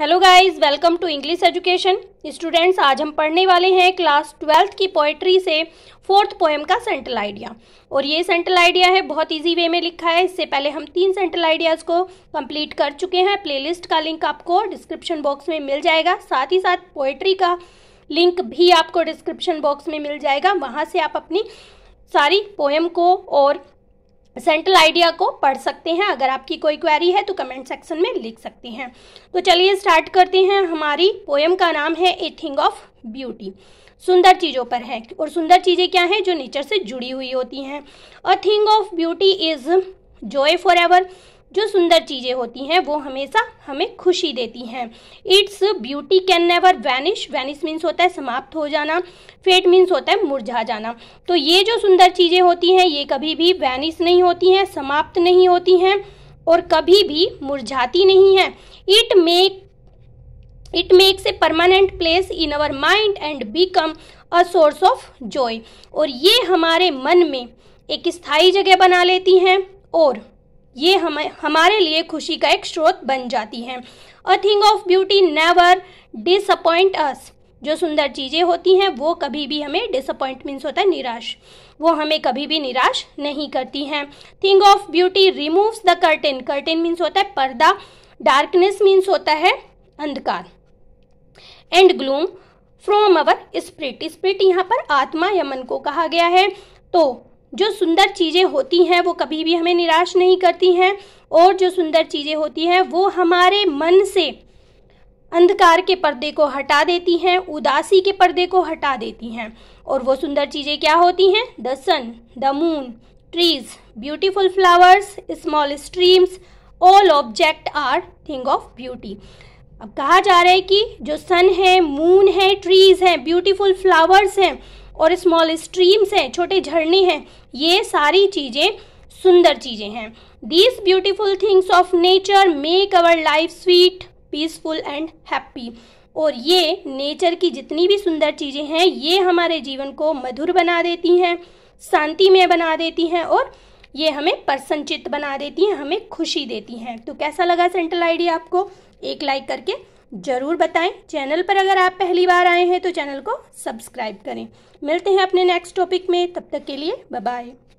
hello guys welcome to English education students आज हम पढ़ने वाले हैं क्लास ट्वेल्थ की पोइट्री से फोर्थ पोएम का सेंट्रल आइडिया और ये सेंट्रल आइडिया है बहुत इजी वे में लिखा है इससे पहले हम तीन सेंट्रल आइडियाज़ को कंप्लीट कर चुके हैं प्लेलिस्ट का लिंक आपको डिस्क्रिप्शन बॉक्स में मिल जाएगा साथ ही साथ पोएट्री का लिंक भी आपको डिस्क्रिप्शन बॉक्स में मिल जाएगा वहाँ से आप अपनी सारी पोएम को और सेंट्रल आइडिया को पढ़ सकते हैं अगर आपकी कोई क्वेरी है तो कमेंट सेक्शन में लिख सकते हैं तो चलिए स्टार्ट करते हैं हमारी पोएम का नाम है ए थिंग ऑफ ब्यूटी सुंदर चीज़ों पर है और सुंदर चीज़ें क्या हैं जो नेचर से जुड़ी हुई होती हैं a thing of beauty is joy for ever जो सुंदर चीज़ें होती हैं वो हमेशा हमें खुशी देती हैं its beauty can never vanish vanish means होता है समाप्त हो जाना फेट मीन्स होता है मुरझा जाना तो ये जो सुंदर चीज़ें होती हैं ये कभी भी वैनिश नहीं होती हैं समाप्त नहीं होती हैं और कभी भी मुरझाती नहीं हैं it make it makes a permanent place in our mind and become a source of joy और ये हमारे मन में एक स्थायी जगह बना लेती हैं और ये हमें हमारे लिए खुशी का एक स्रोत बन जाती हैं a thing of beauty never disappoint us जो सुंदर चीज़ें होती हैं वो कभी भी हमें डिसअपॉइंट मीन्स होता है निराश वो हमें कभी भी निराश नहीं करती हैं thing of beauty removes the curtain curtain means होता है पर्दा डार्कनेस मीन्स होता है अंधकार and gloom from our spirit spirit यहाँ पर आत्मा या मन को कहा गया है तो जो सुंदर चीज़ें होती हैं वो कभी भी हमें निराश नहीं करती हैं और जो सुंदर चीज़ें होती हैं वो हमारे मन से अंधकार के पर्दे को हटा देती हैं उदासी के पर्दे को हटा देती हैं और वो सुंदर चीज़ें क्या होती हैं the sun the moon trees beautiful flowers small streams all object are thing of beauty अब कहा जा रहा है कि जो सन है मून है ट्रीज हैं ब्यूटीफुल फ्लावर्स हैं और स्मॉल स्ट्रीम्स हैं छोटे झरने हैं ये सारी चीज़ें सुंदर चीज़ें हैं these beautiful things of nature make our life sweet peaceful and happy और ये नेचर की जितनी भी सुंदर चीज़ें हैं ये हमारे जीवन को मधुर बना देती हैं शांतिमय बना देती हैं और ये हमें प्रसन्नचित बना देती हैं हमें खुशी देती हैं तो कैसा लगा सेंट्रल आइडिया आपको एक लाइक करके ज़रूर बताएं चैनल पर अगर आप पहली बार आए हैं तो चैनल को सब्सक्राइब करें मिलते हैं अपने नेक्स्ट टॉपिक में तब तक के लिए बाय